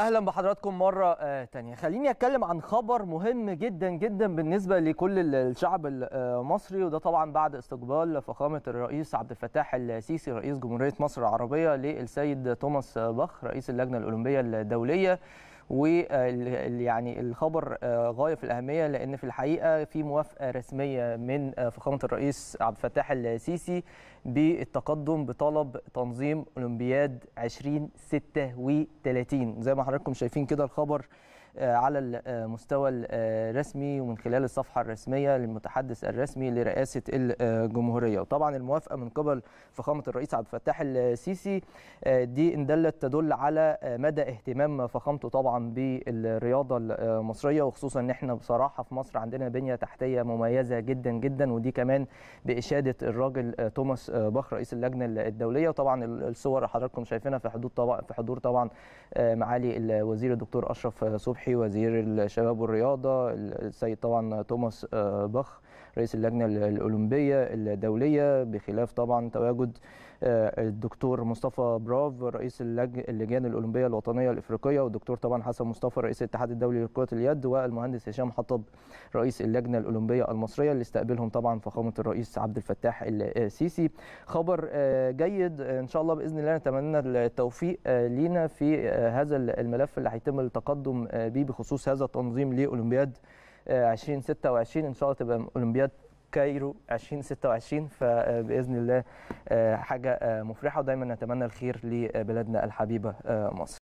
اهلا بحضراتكم مره آه، تانية خليني اتكلم عن خبر مهم جدا جدا بالنسبه لكل الشعب المصري آه، وده طبعا بعد استقبال فخامه الرئيس عبد الفتاح السيسي رئيس جمهوريه مصر العربيه للسيد توماس باخ رئيس اللجنه الاولمبيه الدوليه ويعني الخبر آه، غايه في الاهميه لان في الحقيقه في موافقه رسميه من آه، فخامه الرئيس عبد الفتاح السيسي بالتقدم بطلب تنظيم اولمبياد 2036 زي ما حضراتكم شايفين كده الخبر آه، على المستوى آه، الرسمي آه، ومن خلال الصفحه الرسميه للمتحدث الرسمي لرئاسه الجمهوريه وطبعا الموافقه من قبل فخامه الرئيس عبد الفتاح السيسي دي ان دلت تدل على مدى اهتمام فخامته طبعا بالرياضه المصريه وخصوصا ان احنا بصراحه في مصر عندنا بنيه تحتيه مميزه جدا جدا ودي كمان باشاده الراجل توماس باخ رئيس اللجنه الدوليه وطبعا الصور حضراتكم شايفينها في حدود طبعا في حضور طبعا معالي الوزير الدكتور اشرف صبحي فتحي وزير الشباب والرياضه السيد طبعا توماس آه، بخ رئيس اللجنه الاولمبيه الدوليه بخلاف طبعا تواجد آه، الدكتور مصطفى براف رئيس اللجان الاولمبيه الوطنيه الافريقيه والدكتور طبعا حسن مصطفى رئيس الاتحاد الدولي لكره اليد والمهندس هشام حطب رئيس اللجنه الاولمبيه المصريه اللي استقبلهم طبعا فخامه الرئيس عبد الفتاح السيسي آه، خبر جيد ان شاء الله باذن الله نتمنى التوفيق لينا في هذا الملف اللي هيتم التقدم بيه بخصوص هذا التنظيم لاولمبياد 2026 آه، ان شاء الله تبقى اولمبياد كايرو 2026 فباذن آه، الله آه، حاجه مفرحه ودايما نتمنى الخير لبلادنا الحبيبه مصر